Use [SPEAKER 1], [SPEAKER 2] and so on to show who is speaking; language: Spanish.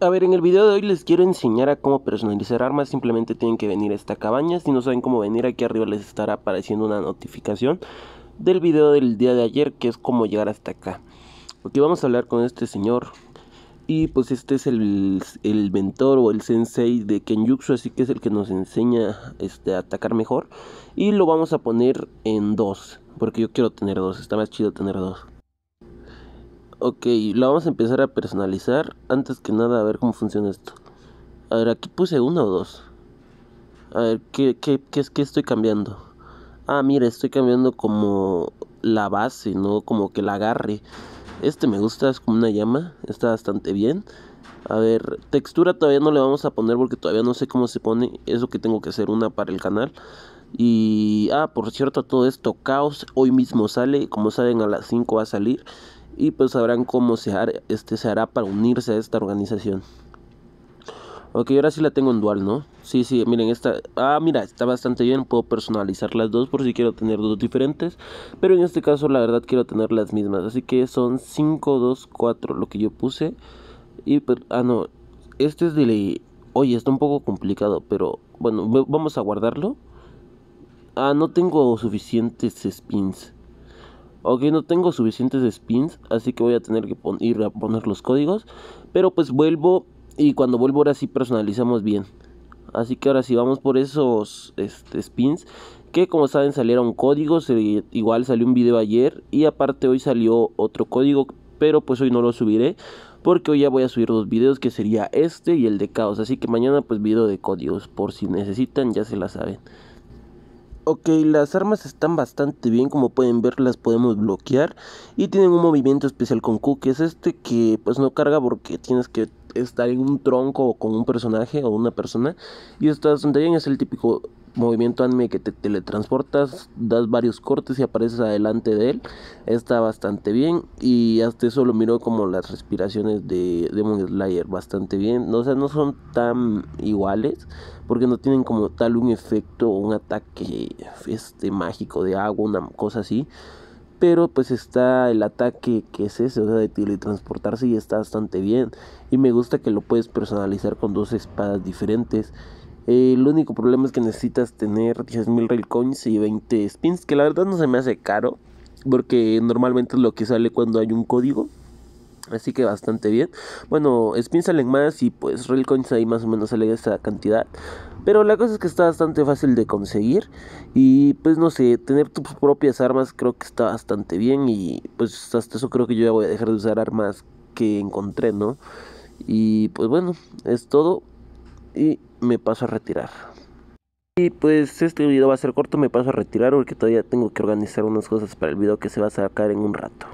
[SPEAKER 1] A ver, en el video de hoy les quiero enseñar a cómo personalizar armas, simplemente tienen que venir a esta cabaña, si no saben cómo venir aquí arriba les estará apareciendo una notificación del video del día de ayer que es cómo llegar hasta acá. Ok, vamos a hablar con este señor y pues este es el, mentor o el sensei de Kenjutsu, así que es el que nos enseña este, a atacar mejor y lo vamos a poner en dos, porque yo quiero tener dos, está más chido tener dos. Ok, lo vamos a empezar a personalizar. Antes que nada, a ver cómo funciona esto. A ver, aquí puse uno o dos. A ver, ¿qué, qué, qué, estoy cambiando? Ah, mira, estoy cambiando como la base, ¿no? Como que la agarre. Este me gusta, es como una llama. Está bastante bien. A ver, textura todavía no le vamos a poner porque todavía no sé cómo se pone. Eso que tengo que hacer una para el canal. Y, ah, por cierto, todo esto, caos, hoy mismo sale. Como saben, a las 5 va a salir y pues sabrán cómo se hará, este, se hará para unirse a esta organización. Ok, ahora sí la tengo en dual, ¿no? Sí, sí, miren, esta... Ah, mira, está bastante bien. Puedo personalizar las dos por si quiero tener dos diferentes. Pero en este caso, la verdad, quiero tener las mismas. Así que son 5, 2, 4 lo que yo puse. Y, pues... ah, no. Este es de ley. Oye, está un poco complicado, pero bueno, vamos a guardarlo. Ah, no tengo suficientes spins. Ok, no tengo suficientes spins, así que voy a tener que ir a poner los códigos. Pero pues vuelvo y cuando vuelvo ahora sí personalizamos bien. Así que ahora sí vamos por esos este, spins que como saben salieron códigos, eh, igual salió un video ayer y aparte hoy salió otro código, pero pues hoy no lo subiré porque hoy ya voy a subir dos videos que sería este y el de caos, así que mañana pues video de códigos por si necesitan ya se la saben. Ok, las armas están bastante bien, como pueden ver las podemos bloquear y tienen un movimiento especial con Q, que es este que pues no carga porque tienes que estar en un tronco o con un personaje o una persona y está bastante bien, es el típico movimiento anime que te teletransportas, das varios cortes y apareces adelante de él. Está bastante bien. Y hasta eso lo miro como las respiraciones de Demon Slayer, bastante bien. O sea, no son tan iguales porque no tienen como tal un efecto un ataque este, mágico de agua, una cosa así. Pero pues está el ataque que es ese, o sea, de teletransportarse y está bastante bien. Y me gusta que lo puedes personalizar con dos espadas diferentes el único problema es que necesitas tener 10.000 Coins y 20 spins, que la verdad no se me hace caro, porque normalmente es lo que sale cuando hay un código. Así que bastante bien. Bueno, spins salen más y pues Coins ahí más o menos sale esa cantidad. Pero la cosa es que está bastante fácil de conseguir. Y pues no sé, tener tus propias armas creo que está bastante bien. Y pues hasta eso creo que yo ya voy a dejar de usar armas que encontré, ¿no? Y pues bueno, es todo y me paso a retirar. Y pues este video va a ser corto, me paso a retirar porque todavía tengo que organizar unas cosas para el video que se va a sacar en un rato.